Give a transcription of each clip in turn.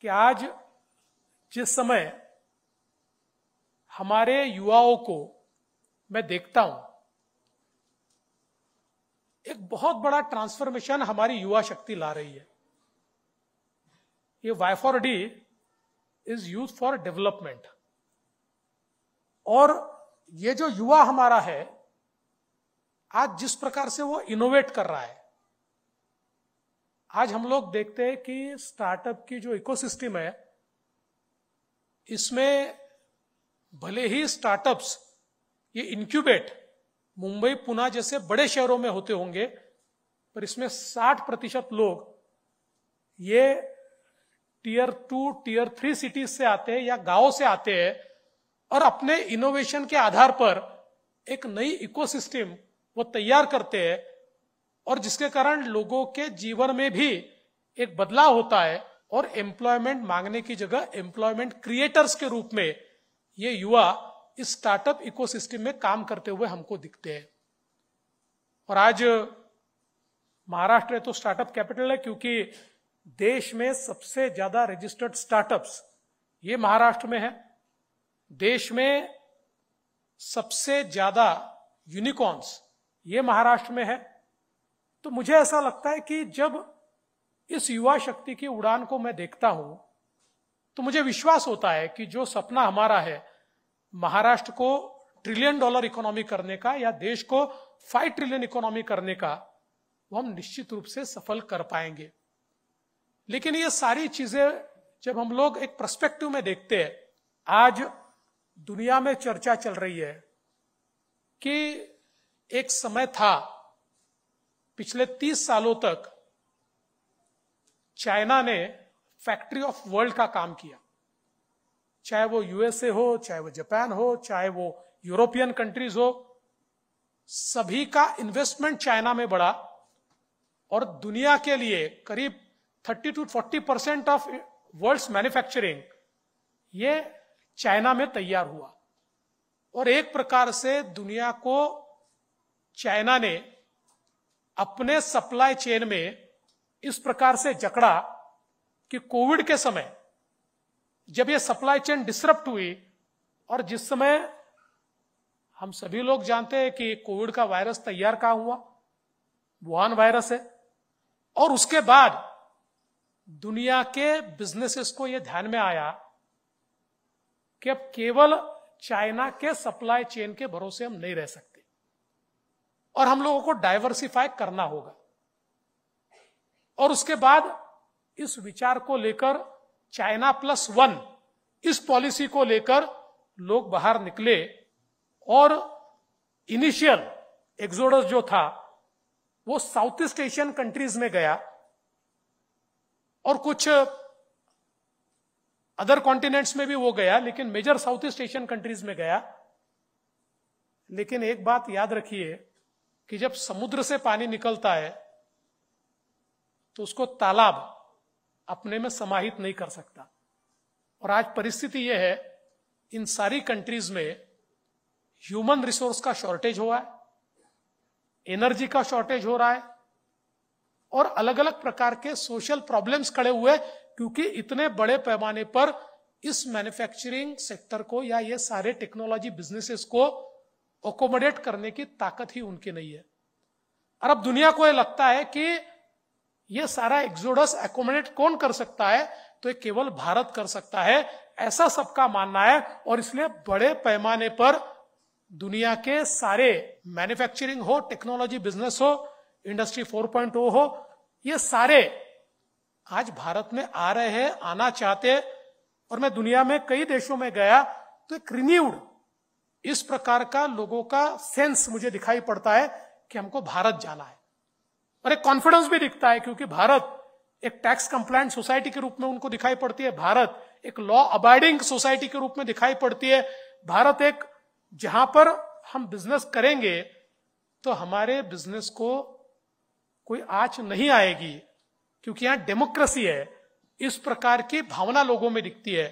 कि आज जिस समय हमारे युवाओं को मैं देखता हूं एक बहुत बड़ा ट्रांसफॉर्मेशन हमारी युवा शक्ति ला रही है ये Y for D is use for development और ये जो युवा हमारा है आज जिस प्रकार से वो इनोवेट कर रहा है आज हम लोग देखते हैं कि स्टार्टअप की जो इकोसिस्टम है इसमें भले ही स्टार्टअप्स ये इंक्यूबेट मुंबई पुणे जैसे बड़े शहरों में होते होंगे पर इसमें 60 प्रतिशत लोग ये tier two tier three cities से आते हैं या गांव से आते हैं और अपने इनोवेशन के आधार पर एक नई इकोसिस्टम वो तैयार करते हैं और जिसके कारण लोगों के जीवन में भी एक बदलाव होता है और एम्प्लॉयमेंट मांगने की जगह एम्प्लॉयमेंट क्रिएटर्स के रूप में ये युवा इस स्टार्टअप इकोसिस्टम में काम करते हुए हमको दिखते हैं और आज महाराष्ट्र तो स्टार्टअप कैपिटल है क्योंकि देश में सबसे ज्यादा रजिस्टर्ड स्टार्टअप्स ये महाराष्ट्र में है देश में सबसे ज्यादा यूनिकॉर्न्स ये महाराष्ट्र में है तो मुझे ऐसा लगता है कि जब इस युवा शक्ति की उड़ान को मैं देखता हूं तो मुझे विश्वास होता है कि जो सपना हमारा है महाराष्ट्र को ट्रिलियन डॉलर इकोनॉमी करने का या देश को फाइव ट्रिलियन इकोनॉमी करने का वो हम निश्चित रूप से सफल कर पाएंगे लेकिन ये सारी चीजें जब हम लोग एक प्रस्पेक्टिव में देखते हैं आज दुनिया में चर्चा चल रही है कि एक समय था पिछले 30 सालों तक चाइना ने फैक्ट्री ऑफ वर्ल्ड का काम किया चाहे वो यूएसए हो चाहे वो जापान हो चाहे वो यूरोपियन कंट्रीज हो सभी का इन्वेस्टमेंट चाइना में बढ़ा और दुनिया के लिए करीब 30 to 40 percent of world's manufacturing ये चाइना में तैयार हुआ और एक प्रकार से दुनिया को चाइना ने अपने सप्लाई चेन में इस प्रकार से जकड़ा कि कोविड के समय जब यह सप्लाई चेन डिसरप्ट हुई और जिस समय हम सभी लोग जानते हैं कि कोविड का वायरस तैयार कहा हुआ वुहान वायरस है और उसके बाद दुनिया के बिजनेसेस को यह ध्यान में आया कि अब केवल चाइना के सप्लाई चेन के भरोसे हम नहीं रह सकते और हम लोगों को डाइवर्सिफाई करना होगा और उसके बाद इस विचार को लेकर चाइना प्लस वन इस पॉलिसी को लेकर लोग बाहर निकले और इनिशियल एक्सोडस जो था वो साउथ ईस्ट एशियन कंट्रीज में गया और कुछ अदर कॉन्टिनेंट्स में भी वो गया लेकिन major South East Asian countries में गया लेकिन एक बात याद रखिए कि जब समुद्र से पानी निकलता है तो उसको तालाब अपने में समाहित नहीं कर सकता और आज परिस्थिति यह है इन सारी कंट्रीज में ह्यूमन रिसोर्स का शॉर्टेज हुआ है एनर्जी का शॉर्टेज हो रहा है और अलग अलग प्रकार के सोशल प्रॉब्लम्स खड़े हुए क्योंकि इतने बड़े पैमाने पर इस मैन्युफैक्चरिंग सेक्टर को या ये सारे टेक्नोलॉजी बिजनेसेस को अकोमोडेट करने की ताकत ही उनकी नहीं है और अब दुनिया को यह लगता है कि यह सारा एक्जोडस एकोमोडेट कौन कर सकता है तो केवल भारत कर सकता है ऐसा सबका मानना है और इसलिए बड़े पैमाने पर दुनिया के सारे मैन्युफैक्चरिंग हो टेक्नोलॉजी बिजनेस हो इंडस्ट्री 4.0 हो ये सारे आज भारत में आ रहे हैं आना चाहते और मैं दुनिया में कई देशों में गया तो एक रिन्यूड इस प्रकार का लोगों का सेंस मुझे दिखाई पड़ता है कि हमको भारत जाना है और एक कॉन्फिडेंस भी दिखता है क्योंकि भारत एक टैक्स कंप्लाइंट सोसाइटी के रूप में उनको दिखाई पड़ती है भारत एक लॉ अबाइडिंग सोसाइटी के रूप में दिखाई पड़ती है भारत एक जहां पर हम बिजनेस करेंगे तो हमारे बिजनेस को कोई आँच नहीं आएगी क्योंकि यहां डेमोक्रेसी है इस प्रकार की भावना लोगों में दिखती है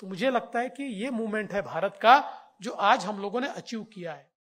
तो मुझे लगता है कि ये मूवमेंट है भारत का जो आज हम लोगों ने अचीव किया है